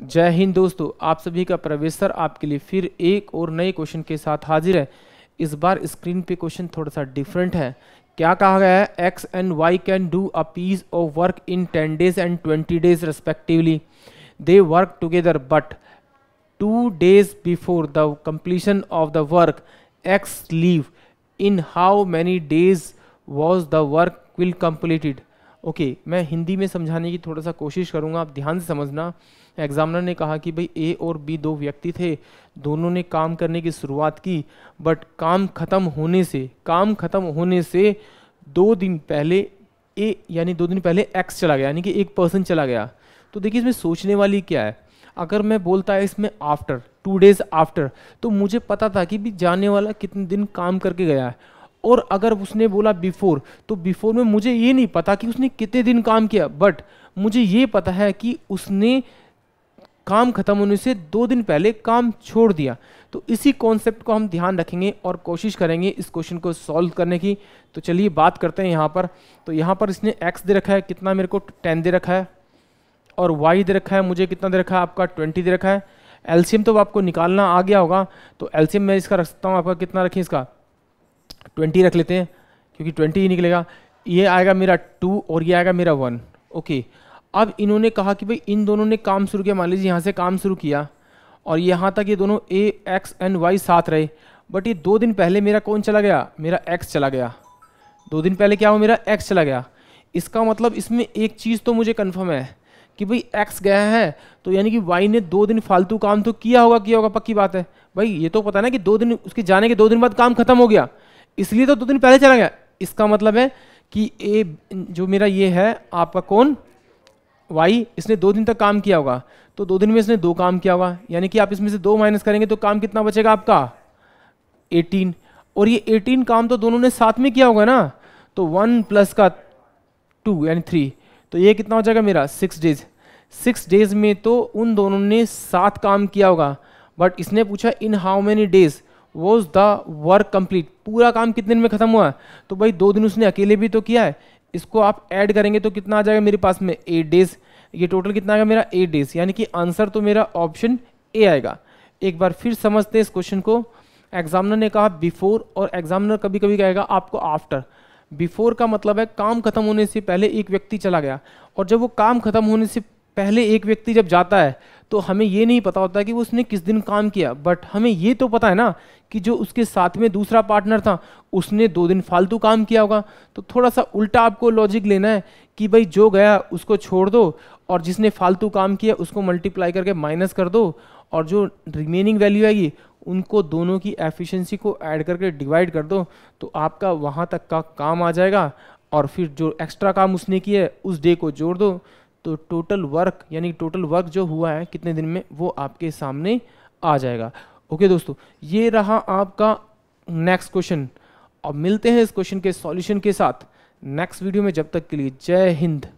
जय हिंद दोस्तों आप सभी का प्रवेश सर आपके लिए फिर एक और नए क्वेश्चन के साथ हाजिर है इस बार स्क्रीन पे क्वेश्चन थोड़ा सा डिफरेंट है क्या कहा गया है X and Y can do a piece of work in ten days and twenty days respectively they work together but two days before the completion of the work X leave in how many days was the work will completed okay मैं हिंदी में समझाने की थोड़ा सा कोशिश करूँगा आप ध्यान से समझना एग्जामिनर ने कहा कि भाई ए और बी दो व्यक्ति थे दोनों ने काम करने की शुरुआत की बट काम ख़त्म होने से काम ख़त्म होने से दो दिन पहले ए यानी दो दिन पहले एक्स चला गया यानी कि एक पर्सन चला गया तो देखिए इसमें सोचने वाली क्या है अगर मैं बोलता है इसमें आफ्टर टू डेज़ आफ्टर तो मुझे पता था कि भी जाने वाला कितने दिन काम करके गया है और अगर उसने बोला बिफोर तो बिफोर में मुझे ये नहीं पता कि उसने कितने दिन काम किया बट मुझे ये पता है कि उसने काम खत्म होने से दो दिन पहले काम छोड़ दिया तो इसी कॉन्सेप्ट को हम ध्यान रखेंगे और कोशिश करेंगे इस क्वेश्चन को सॉल्व करने की तो चलिए बात करते हैं यहाँ पर तो यहाँ पर इसने एक्स दे रखा है कितना मेरे को टेन दे रखा है और वाई दे रखा है मुझे कितना दे रखा है आपका ट्वेंटी दे रखा है एल्शियम तो आपको निकालना आ गया होगा तो एल्शियम मैं इसका रख सकता हूँ आपका कितना रखें इसका ट्वेंटी रख लेते हैं क्योंकि ट्वेंटी ही निकलेगा ये आएगा मेरा टू और ये आएगा मेरा वन ओके अब इन्होंने कहा कि भाई इन दोनों ने काम शुरू किया मान लीजिए यहाँ से काम शुरू किया और यहाँ तक ये दोनों ए एक्स एंड वाई साथ रहे बट ये दो दिन पहले मेरा कौन चला गया मेरा एक्स चला गया दो दिन पहले क्या हुआ मेरा एक्स चला गया इसका मतलब इसमें एक चीज़ तो मुझे कन्फर्म है कि भाई एक्स गया है तो यानी कि वाई ने दो दिन फालतू काम तो किया होगा किया होगा पक्की बात है भाई ये तो पता ना कि दो दिन उसके जाने के दो दिन बाद काम खत्म हो गया इसलिए तो दो दिन पहले चला गया इसका मतलब है कि ए जो मेरा ये है आपका कौन वाई इसने दो दिन तक काम किया होगा तो दो दिन में इसने दो काम किया होगा यानी कि आप इसमें से दो माइनस करेंगे तो काम कितना बचेगा आपका 18 और ये 18 काम तो दोनों ने साथ में किया होगा ना तो वन प्लस का टू यानी थ्री तो ये कितना हो जाएगा मेरा सिक्स डेज सिक्स डेज में तो उन दोनों ने सात काम किया होगा बट इसने पूछा in how many days was the work complete पूरा काम कितने दिन में ख़त्म हुआ तो भाई दो दिन उसने अकेले भी तो किया है इसको आप ऐड करेंगे तो कितना आ जाएगा मेरे पास में एट डेज़ ये टोटल कितना आएगा मेरा एट डेज़ यानी कि आंसर तो मेरा ऑप्शन ए आएगा एक बार फिर समझते हैं इस क्वेश्चन को एग्जामिनर ने कहा बिफोर और एग्जामिनर कभी कभी कहेगा आपको आफ्टर बिफोर का मतलब है काम खत्म होने से पहले एक व्यक्ति चला गया और जब वो काम खत्म होने से पहले एक व्यक्ति जब जाता है तो हमें ये नहीं पता होता कि वो उसने किस दिन काम किया बट हमें ये तो पता है ना कि जो उसके साथ में दूसरा पार्टनर था उसने दो दिन फालतू काम किया होगा तो थोड़ा सा उल्टा आपको लॉजिक लेना है कि भाई जो गया उसको छोड़ दो और जिसने फालतू काम किया उसको मल्टीप्लाई करके माइनस कर दो और जो रिमेनिंग वैल्यू आएगी उनको दोनों की एफिशिएंसी को ऐड करके डिवाइड कर दो तो आपका वहाँ तक का काम आ जाएगा और फिर जो एक्स्ट्रा काम उसने किया है उस डे को जोड़ दो तो टोटल वर्क यानी टोटल वर्क जो हुआ है कितने दिन में वो आपके सामने आ जाएगा ओके दोस्तों ये रहा आपका नेक्स्ट क्वेश्चन अब मिलते हैं इस क्वेश्चन के सॉल्यूशन के साथ नेक्स्ट वीडियो में जब तक के लिए जय हिंद